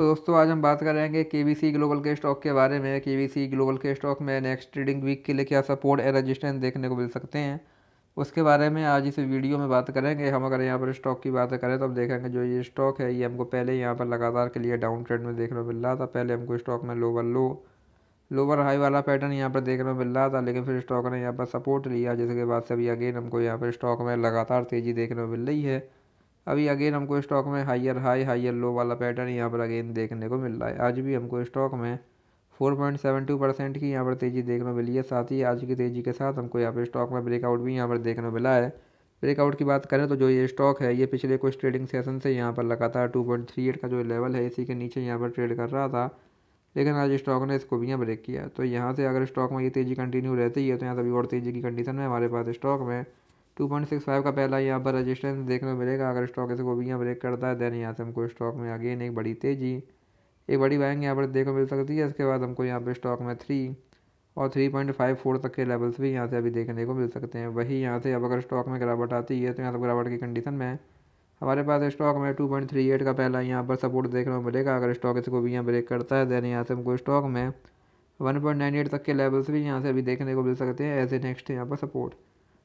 तो दोस्तों आज हम बात करेंगे के वी सी ग्लोबल के स्टॉक के बारे में के वी सी ग्लोबल के स्टॉक में नेक्स्ट ट्रेडिंग वीक के लिए क्या सपोर्ट या रजिस्टेंस देखने को मिल सकते हैं उसके बारे में आज इस वीडियो में बात करेंगे हम अगर यहाँ पर स्टॉक की बात करें तो हम देखेंगे जो ये स्टॉक है ये हमको पहले यहाँ पर लगातार के लिए डाउन ट्रेंड में देखने को मिल रहा था पहले हमको स्टॉक में लोवर लो लोवर हाई वाला पैटर्न यहाँ पर देखने को मिल रहा था लेकिन फिर स्टॉक ने यहाँ पर सपोर्ट लिया जिसके बाद से अभी अगेन हमको यहाँ पर स्टॉक में लगातार तेज़ी देखने को मिल रही है अभी अगेन हमको स्टॉक में हायर हाई हायर लो वाला पैटर्न यहाँ पर अगेन देखने को मिल रहा है आज भी हमको स्टॉक में 4.72 परसेंट की यहाँ पर तेज़ी देखने को मिली है साथ ही आज की तेज़ी के साथ हमको यहाँ पर स्टॉक में ब्रेकआउट भी यहाँ पर देखने को मिला है ब्रेकआउट की बात करें तो जो ये स्टॉक है ये पिछले कुछ ट्रेडिंग सेशन से यहाँ पर लगातार एट का जो लेवल है इसी के नीचे यहाँ पर ट्रेड कर रहा था लेकिन आज स्टॉक ने इसको भी यहाँ ब्रेक किया तो यहाँ से अगर स्टॉक में ये तेज़ी कंटिन्यू रहती है तो यहाँ से अभी और तेज़ी की कंडीशन में हमारे पास स्टॉक में 2.65 का पहला यहाँ पर रजिस्टेंस देखने को मिलेगा अगर स्टॉक इसको भी यहाँ ब्रेक करता है देन यहाँ से हमको स्टॉक में अगेन एक बड़ी तेज़ी एक बड़ी बाइंग यहाँ पर देखने को मिल सकती है इसके बाद हमको यहाँ पर स्टॉक में थ्री और थ्री पॉइंट फाइव फोर तक के लेवल्स भी यहाँ से अभी देखने को मिल सकते हैं वही यहाँ से अब अगर स्टॉक में गिरावट आती है तो यहाँ से गिरावट की कंडीशन में हमारे पास स्टॉक में टू पॉइंट थ्री एट का पहला यहाँ पर सपोर्ट देखने को मिलेगा अगर स्टॉक इसको भी यहाँ ब्रेक करता है देन यहाँ से हमको स्टॉक में वन पॉइंट नाइन एट तक के लेवल्स भी यहाँ से अभी देखने को मिल सकते हैं एज ए नेक्स्ट यहाँ पर सपोर्ट